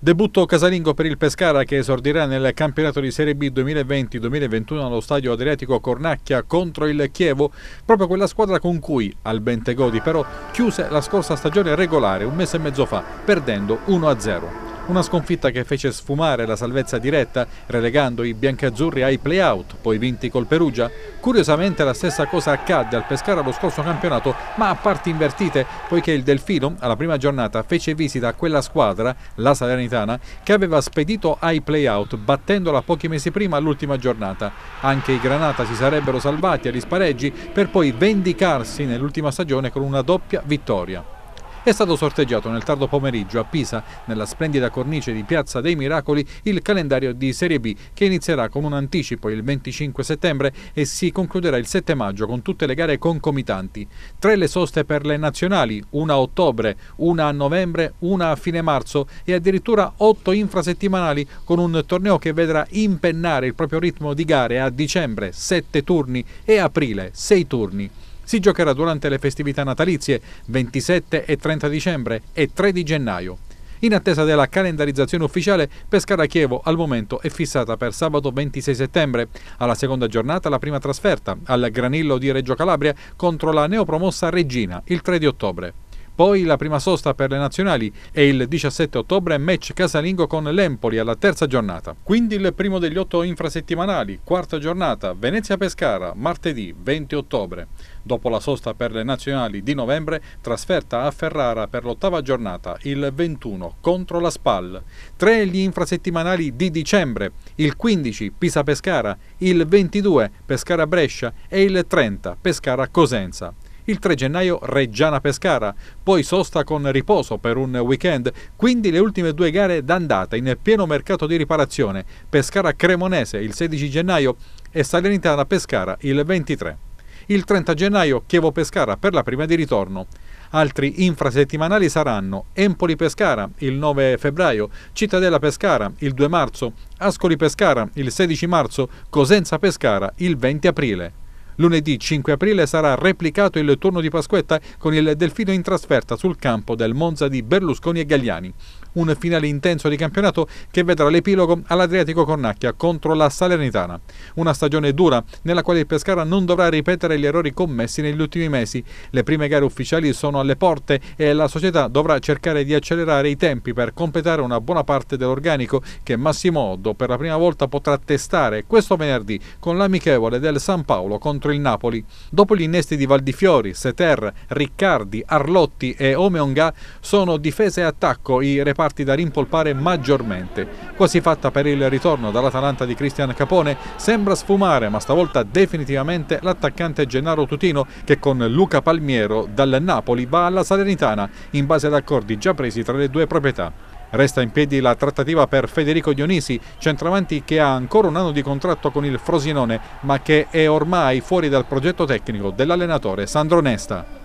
Debutto casalingo per il Pescara che esordirà nel campionato di Serie B 2020-2021 allo stadio Adriatico Cornacchia contro il Chievo, proprio quella squadra con cui, al Godi però, chiuse la scorsa stagione regolare un mese e mezzo fa, perdendo 1-0. Una sconfitta che fece sfumare la salvezza diretta, relegando i biancazzurri ai play-out, poi vinti col Perugia. Curiosamente la stessa cosa accadde al Pescara lo scorso campionato, ma a parti invertite, poiché il Delfino alla prima giornata fece visita a quella squadra, la Salernitana, che aveva spedito ai play-out, battendola pochi mesi prima all'ultima giornata. Anche i Granata si sarebbero salvati agli spareggi per poi vendicarsi nell'ultima stagione con una doppia vittoria è stato sorteggiato nel tardo pomeriggio a Pisa, nella splendida cornice di Piazza dei Miracoli, il calendario di Serie B che inizierà con un anticipo il 25 settembre e si concluderà il 7 maggio con tutte le gare concomitanti. Tre le soste per le nazionali, una a ottobre, una a novembre, una a fine marzo e addirittura otto infrasettimanali con un torneo che vedrà impennare il proprio ritmo di gare a dicembre 7 turni e aprile 6 turni si giocherà durante le festività natalizie 27 e 30 dicembre e 3 di gennaio. In attesa della calendarizzazione ufficiale, Pescara-Chievo al momento è fissata per sabato 26 settembre. Alla seconda giornata la prima trasferta al Granillo di Reggio Calabria contro la neopromossa Regina il 3 di ottobre. Poi la prima sosta per le nazionali e il 17 ottobre match casalingo con l'Empoli alla terza giornata. Quindi il primo degli otto infrasettimanali, quarta giornata, Venezia-Pescara, martedì 20 ottobre. Dopo la sosta per le nazionali di novembre, trasferta a Ferrara per l'ottava giornata, il 21, contro la SPAL. Tre gli infrasettimanali di dicembre, il 15 Pisa-Pescara, il 22 Pescara-Brescia e il 30 Pescara-Cosenza il 3 gennaio Reggiana Pescara, poi sosta con riposo per un weekend, quindi le ultime due gare d'andata in pieno mercato di riparazione, Pescara Cremonese il 16 gennaio e Salernitana Pescara il 23. Il 30 gennaio Chievo Pescara per la prima di ritorno. Altri infrasettimanali saranno Empoli Pescara il 9 febbraio, Cittadella Pescara il 2 marzo, Ascoli Pescara il 16 marzo, Cosenza Pescara il 20 aprile. Lunedì 5 aprile sarà replicato il turno di Pasquetta con il Delfino in trasferta sul campo del Monza di Berlusconi e Gagliani un finale intenso di campionato che vedrà l'epilogo all'Adriatico Cornacchia contro la Salernitana. Una stagione dura nella quale il Pescara non dovrà ripetere gli errori commessi negli ultimi mesi. Le prime gare ufficiali sono alle porte e la società dovrà cercare di accelerare i tempi per completare una buona parte dell'organico che Massimo Oddo per la prima volta potrà testare questo venerdì con l'amichevole del San Paolo contro il Napoli. Dopo gli innesti di Valdifiori, Seter, Riccardi, Arlotti e Omeonga sono difesa e attacco i reparti parti da rimpolpare maggiormente. Quasi fatta per il ritorno dall'Atalanta di Cristian Capone, sembra sfumare ma stavolta definitivamente l'attaccante Gennaro Tutino che con Luca Palmiero dal Napoli va alla Salernitana in base ad accordi già presi tra le due proprietà. Resta in piedi la trattativa per Federico Dionisi, centravanti che ha ancora un anno di contratto con il Frosinone, ma che è ormai fuori dal progetto tecnico dell'allenatore Sandro Nesta.